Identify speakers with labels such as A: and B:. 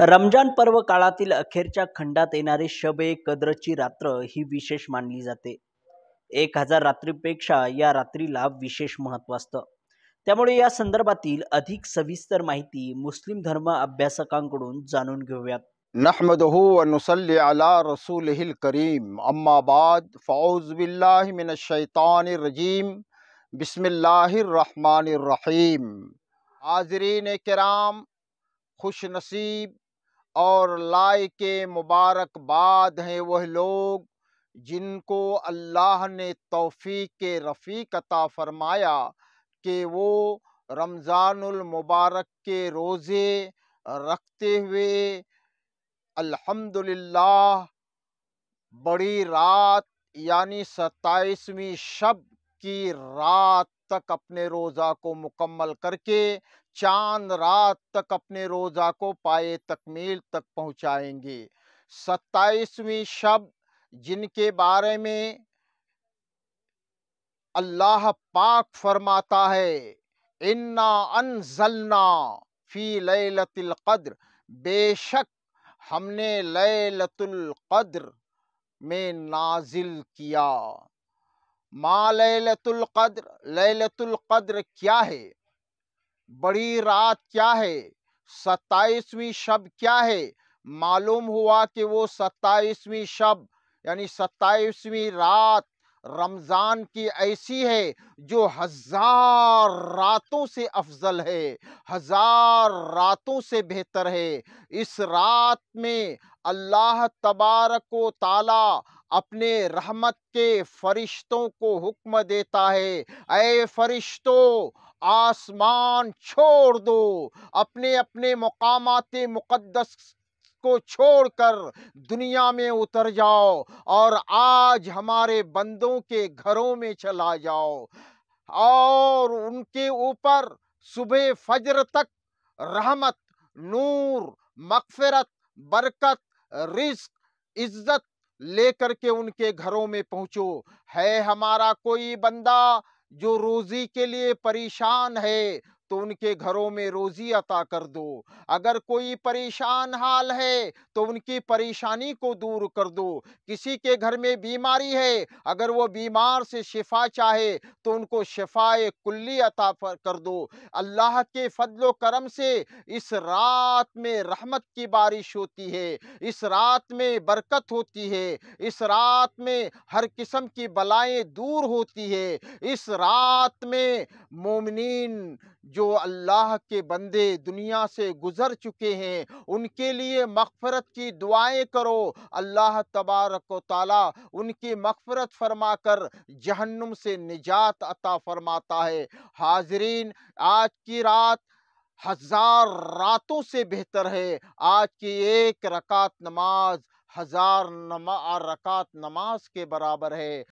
A: रमजान पर्व काळातील अखेरच्या खंडात येणारी शब ए कद्रची रात्र ही विशेष मानली जाते एक हजार रात्रीपेक्षा या रात्रीला विशेष महत्त्व असतं त्यामुळे या संदर्भातील अधिक सविस्तर माहिती मुस्लिम धर्म अभ्यासकांकडून जाणून घेऊयात نحمده ونصلي على رسوله الكريم أما بعد فأعوذ بالله من الشيطان الرجيم بسم الله الرحمن الرحيم حاضرین کرام और लाए के मुबारकबाद हैं वह लोग जिनको अल्लाह ने तोफ़ी के रफ़ी कता फरमाया कि वो रमज़ानमबारक के रोज़े रखते हुए अल्हम्दुलिल्लाह बड़ी रात यानी सत्ताईसवीं शब की रात तक अपने रोज़ा को मुकम्मल करके चांद रात तक अपने रोज़ा को पाए तकमील तक पहुँचाएंगे सत्ताईसवीं शब जिनके बारे में अल्लाह पाक फरमाता है इन्ना अनजलना फ़ी लैलतिल कद्र बेशक हमने लैलतुल कद्र में नाजिल किया माँ लैलतुल कद्र लैलतुल कद्र क्या है बड़ी रात क्या है सत्ताईसवीं शब क्या है मालूम हुआ कि वो सत्ताईसवीं शब यानी सत्ताईसवीं रात रमज़ान की ऐसी है जो हज़ार रातों से अफजल है हज़ार रातों से बेहतर है इस रात में अल्लाह तबारक ताला अपने रहमत के फरिश्तों को हुक्म देता है अय फरिश्तों आसमान छोड़ दो अपने अपने मकामात मुकदस को छोड़कर दुनिया में उतर जाओ और आज हमारे बंदों के घरों में चला जाओ और उनके ऊपर सुबह फजर तक रहमत नूर मकफरत बरकत रिस्क इज्जत लेकर के उनके घरों में पहुंचो है हमारा कोई बंदा जो रोजी के लिए परेशान है तो उनके घरों में रोजी अता कर दो अगर कोई परेशान हाल है तो उनकी परेशानी को दूर कर दो किसी के घर में बीमारी है अगर वो बीमार से शिफा चाहे तो उनको शिफाए कुल्ली अता कर दो अल्लाह के फजलो करम से इस रात में रहमत की बारिश होती है इस रात में बरकत होती है इस रात में हर किस्म की बलाएं दूर होती है इस रात में मोमिन जो अल्लाह के बंदे दुनिया से गुज़र चुके हैं उनके लिए मगफ़रत की दुआएं करो अल्लाह तबारक ताला उनकी मगफ़रत फरमा कर जहन्नुम से निजात अता फरमाता है हाजरीन आज की रात हज़ार रातों से बेहतर है आज की एक रकात नमाज हज़ार नमा रकात नमाज के बराबर है